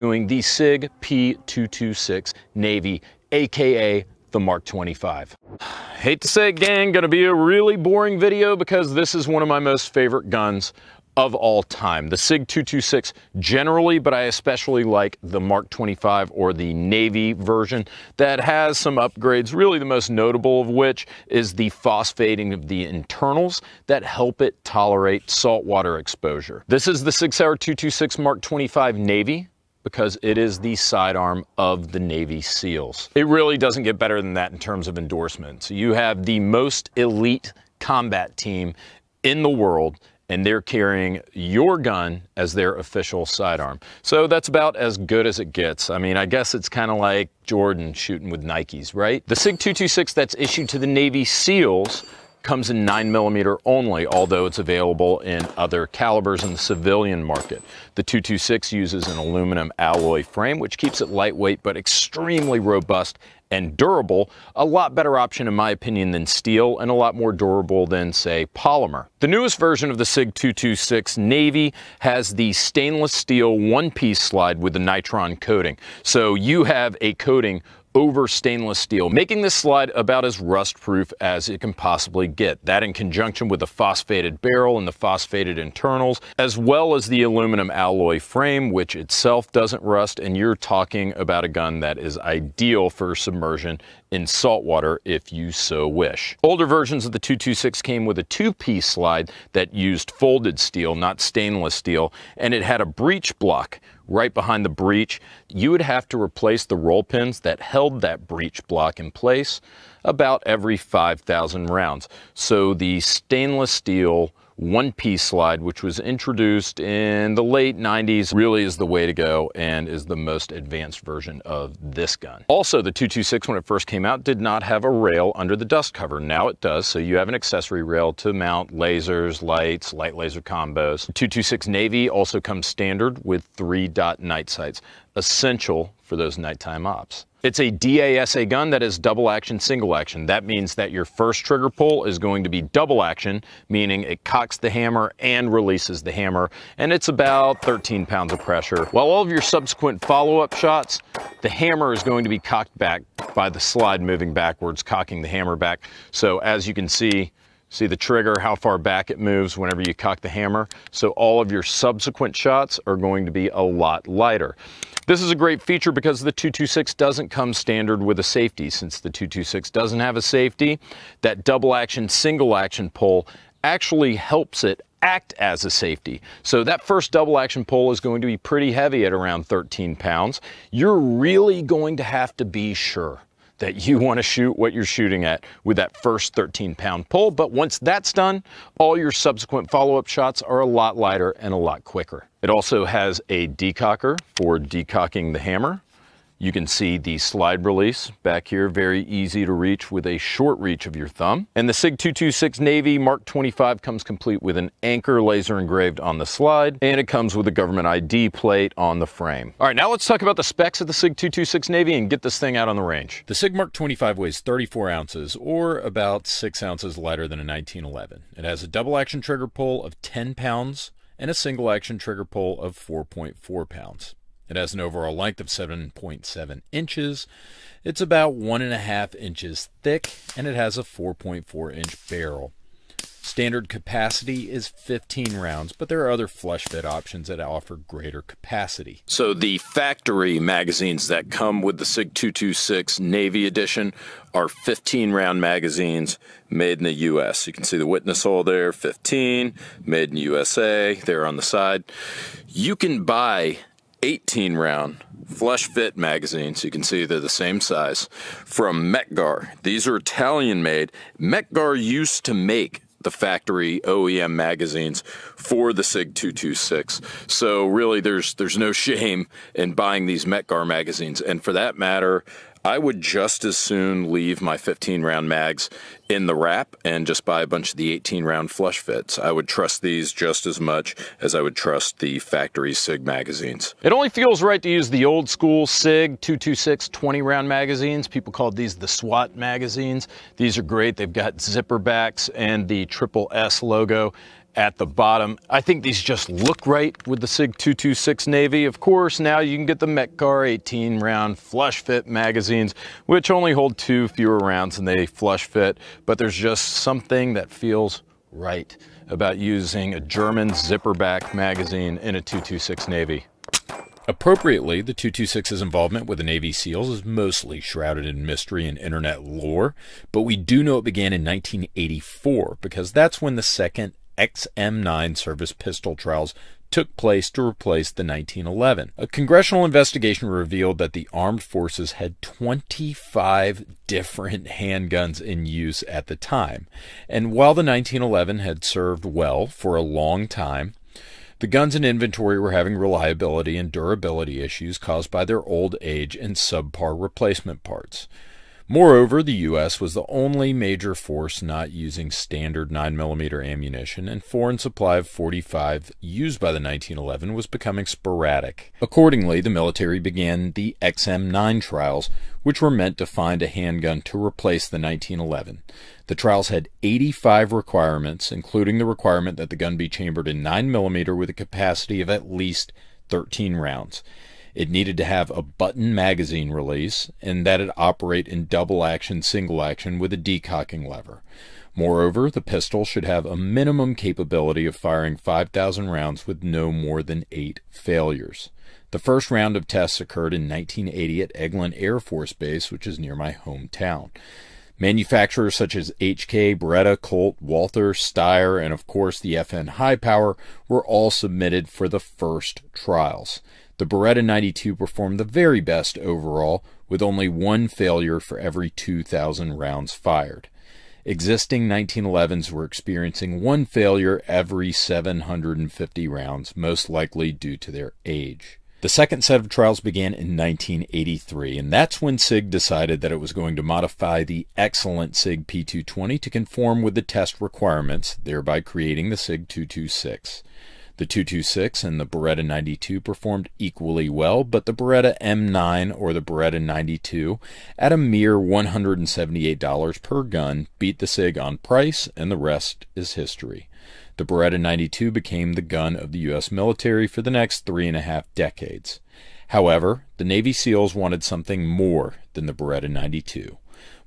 doing the SIG P226 Navy, AKA the Mark 25. Hate to say it, gang, gonna be a really boring video because this is one of my most favorite guns of all time. The SIG 226 generally, but I especially like the Mark 25 or the Navy version that has some upgrades, really the most notable of which is the phosphating of the internals that help it tolerate saltwater exposure. This is the 6 Sauer 226 Mark 25 Navy because it is the sidearm of the Navy SEALs. It really doesn't get better than that in terms of endorsements. You have the most elite combat team in the world and they're carrying your gun as their official sidearm. So that's about as good as it gets. I mean, I guess it's kind of like Jordan shooting with Nikes, right? The SIG 226 that's issued to the Navy SEALs comes in 9mm only, although it's available in other calibers in the civilian market. The 226 uses an aluminum alloy frame, which keeps it lightweight but extremely robust and durable, a lot better option in my opinion than steel and a lot more durable than say polymer. The newest version of the SIG 226 Navy has the stainless steel one-piece slide with the nitron coating. So you have a coating over stainless steel, making this slide about as rust-proof as it can possibly get. That in conjunction with the phosphated barrel and the phosphated internals, as well as the aluminum alloy frame, which itself doesn't rust, and you're talking about a gun that is ideal for submersion in salt water if you so wish. Older versions of the 226 came with a two-piece slide that used folded steel, not stainless steel, and it had a breech block right behind the breech, you would have to replace the roll pins that held that breech block in place about every 5,000 rounds. So the stainless steel one-piece slide, which was introduced in the late 90s, really is the way to go and is the most advanced version of this gun. Also, the 226, when it first came out, did not have a rail under the dust cover. Now it does, so you have an accessory rail to mount lasers, lights, light laser combos. The 226 Navy also comes standard with three dot night sights essential for those nighttime ops. It's a DASA gun that is double action, single action. That means that your first trigger pull is going to be double action, meaning it cocks the hammer and releases the hammer, and it's about 13 pounds of pressure. While all of your subsequent follow-up shots, the hammer is going to be cocked back by the slide moving backwards, cocking the hammer back. So as you can see, See the trigger, how far back it moves whenever you cock the hammer. So all of your subsequent shots are going to be a lot lighter. This is a great feature because the 226 doesn't come standard with a safety. Since the 226 doesn't have a safety, that double action, single action pull actually helps it act as a safety. So that first double action pull is going to be pretty heavy at around 13 pounds. You're really going to have to be sure that you want to shoot what you're shooting at with that first 13 pound pull. But once that's done, all your subsequent follow-up shots are a lot lighter and a lot quicker. It also has a decocker for decocking the hammer you can see the slide release back here, very easy to reach with a short reach of your thumb. And the SIG 226 Navy Mark 25 comes complete with an anchor laser engraved on the slide, and it comes with a government ID plate on the frame. All right, now let's talk about the specs of the SIG 226 Navy and get this thing out on the range. The SIG Mark 25 weighs 34 ounces, or about 6 ounces lighter than a 1911. It has a double action trigger pull of 10 pounds, and a single action trigger pull of 4.4 pounds. It has an overall length of 7.7 inches. It's about 1.5 inches thick, and it has a 4.4 inch barrel. Standard capacity is 15 rounds, but there are other flush fit options that offer greater capacity. So the factory magazines that come with the SIG 226 Navy Edition are 15 round magazines made in the US. You can see the witness hole there, 15, made in USA, there on the side. You can buy 18 round flush Fit magazines. You can see they're the same size from Metgar. These are Italian made. Metgar used to make the factory OEM magazines for the SIG 226. So really there's there's no shame in buying these Metgar magazines and for that matter I would just as soon leave my 15 round mags in the wrap and just buy a bunch of the 18 round flush fits. I would trust these just as much as I would trust the factory SIG magazines. It only feels right to use the old school SIG 226 20 round magazines. People called these the SWAT magazines. These are great. They've got zipper backs and the triple S logo at the bottom. I think these just look right with the SIG 226 Navy. Of course, now you can get the Metcar 18 round flush fit magazines, which only hold two fewer rounds than they flush fit, but there's just something that feels right about using a German zipperback magazine in a 226 Navy. Appropriately, the 226's involvement with the Navy SEALs is mostly shrouded in mystery and internet lore, but we do know it began in 1984 because that's when the second XM9 service pistol trials took place to replace the 1911. A congressional investigation revealed that the armed forces had 25 different handguns in use at the time. And while the 1911 had served well for a long time, the guns in inventory were having reliability and durability issues caused by their old age and subpar replacement parts. Moreover, the U.S. was the only major force not using standard 9mm ammunition, and foreign supply of 45 used by the 1911 was becoming sporadic. Accordingly, the military began the XM9 trials, which were meant to find a handgun to replace the 1911. The trials had 85 requirements, including the requirement that the gun be chambered in 9mm with a capacity of at least 13 rounds. It needed to have a button magazine release and that it operate in double action, single action with a decocking lever. Moreover, the pistol should have a minimum capability of firing 5,000 rounds with no more than eight failures. The first round of tests occurred in 1980 at Eglin Air Force Base, which is near my hometown. Manufacturers such as HK, Beretta, Colt, Walther, Steyr, and of course the FN High Power were all submitted for the first trials. The Beretta 92 performed the very best overall, with only one failure for every 2,000 rounds fired. Existing 1911s were experiencing one failure every 750 rounds, most likely due to their age. The second set of trials began in 1983, and that's when SIG decided that it was going to modify the excellent SIG P220 to conform with the test requirements, thereby creating the SIG 226. The 226 and the Beretta 92 performed equally well, but the Beretta M9 or the Beretta 92 at a mere $178 per gun beat the SIG on price and the rest is history. The Beretta 92 became the gun of the U.S. military for the next three and a half decades. However, the Navy SEALs wanted something more than the Beretta 92.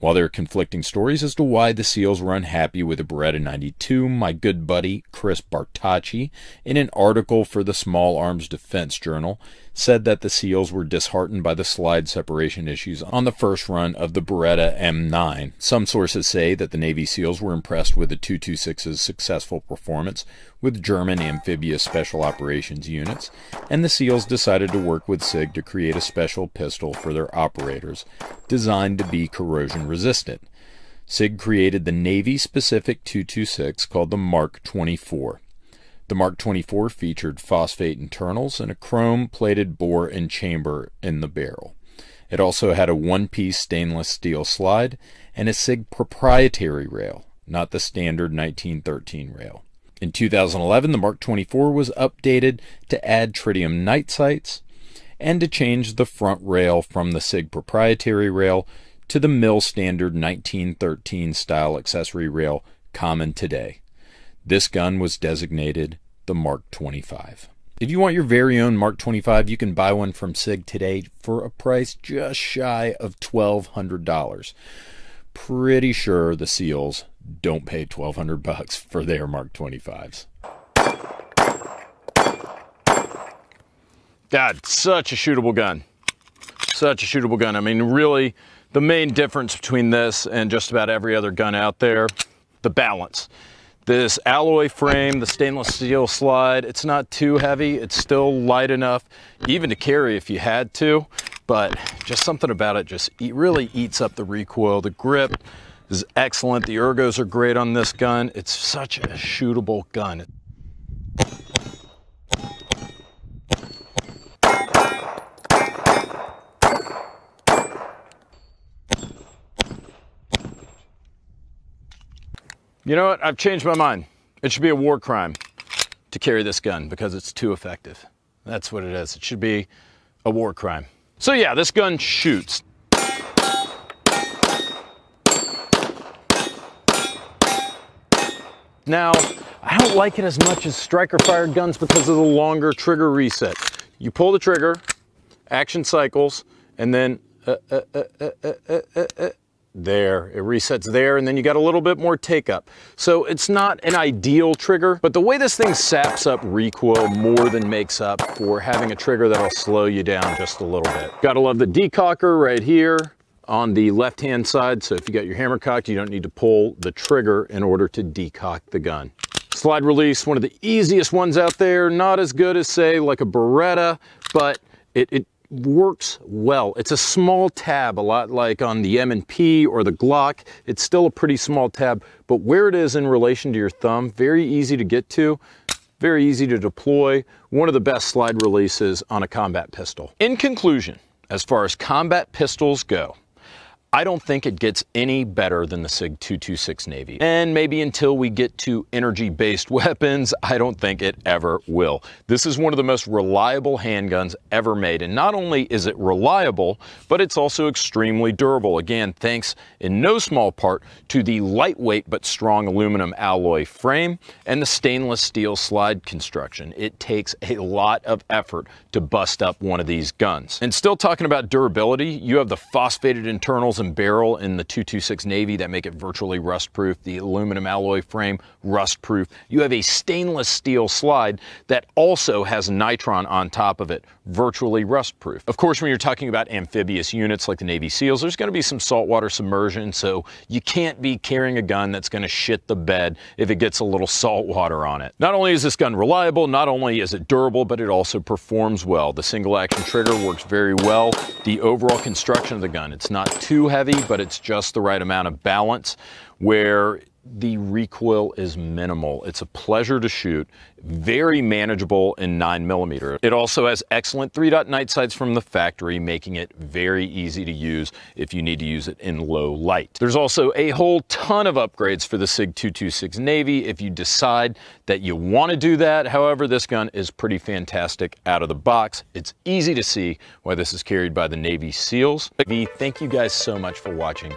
While there are conflicting stories as to why the SEALs were unhappy with the Beretta 92, my good buddy Chris Bartacci, in an article for the Small Arms Defense Journal, said that the SEALs were disheartened by the slide separation issues on the first run of the Beretta M9. Some sources say that the Navy SEALs were impressed with the 226's successful performance with German amphibious special operations units, and the SEALs decided to work with SIG to create a special pistol for their operators, designed to be corrosion resistant. SIG created the Navy specific 226 called the Mark 24. The Mark 24 featured phosphate internals and a chrome plated bore and chamber in the barrel. It also had a one piece stainless steel slide and a SIG proprietary rail, not the standard 1913 rail. In 2011, the Mark 24 was updated to add tritium night sights and to change the front rail from the SIG proprietary rail to the mill standard 1913 style accessory rail common today. This gun was designated the Mark 25. If you want your very own Mark 25, you can buy one from SIG today for a price just shy of $1,200. Pretty sure the SEALs don't pay 1200 dollars for their Mark 25s. God, such a shootable gun. Such a shootable gun. I mean, really, the main difference between this and just about every other gun out there, the balance. This alloy frame, the stainless steel slide, it's not too heavy. It's still light enough, even to carry if you had to, but just something about it just really eats up the recoil. The grip is excellent. The ergos are great on this gun. It's such a shootable gun. You know what? I've changed my mind. It should be a war crime to carry this gun because it's too effective. That's what it is. It should be a war crime. So yeah, this gun shoots. Now, I don't like it as much as striker fired guns because of the longer trigger reset. You pull the trigger, action cycles, and then uh, uh, uh, there. It resets there, and then you got a little bit more take up. So it's not an ideal trigger, but the way this thing saps up recoil more than makes up for having a trigger that'll slow you down just a little bit. Gotta love the decocker right here on the left-hand side. So if you got your hammer cocked, you don't need to pull the trigger in order to decock the gun. Slide release, one of the easiest ones out there. Not as good as say like a Beretta, but it, it works well. It's a small tab, a lot like on the M&P or the Glock. It's still a pretty small tab, but where it is in relation to your thumb, very easy to get to very easy to deploy, one of the best slide releases on a combat pistol. In conclusion, as far as combat pistols go, I don't think it gets any better than the SIG 226 Navy. And maybe until we get to energy-based weapons, I don't think it ever will. This is one of the most reliable handguns ever made. And not only is it reliable, but it's also extremely durable. Again, thanks in no small part to the lightweight but strong aluminum alloy frame and the stainless steel slide construction. It takes a lot of effort to bust up one of these guns. And still talking about durability, you have the phosphated internals and barrel in the 226 Navy that make it virtually rust-proof, the aluminum alloy frame rust-proof. You have a stainless steel slide that also has nitron on top of it, virtually rust-proof. Of course, when you're talking about amphibious units like the Navy SEALs, there's gonna be some saltwater submersion, so you can't be carrying a gun that's gonna shit the bed if it gets a little salt water on it. Not only is this gun reliable, not only is it durable, but it also performs well. The single action trigger works very well. The overall construction of the gun, it's not too heavy, but it's just the right amount of balance where the recoil is minimal. It's a pleasure to shoot, very manageable in 9mm. It also has excellent 3-dot night sights from the factory, making it very easy to use if you need to use it in low light. There's also a whole ton of upgrades for the SIG 226 Navy if you decide that you want to do that. However, this gun is pretty fantastic out of the box. It's easy to see why this is carried by the Navy SEALs. Thank you guys so much for watching.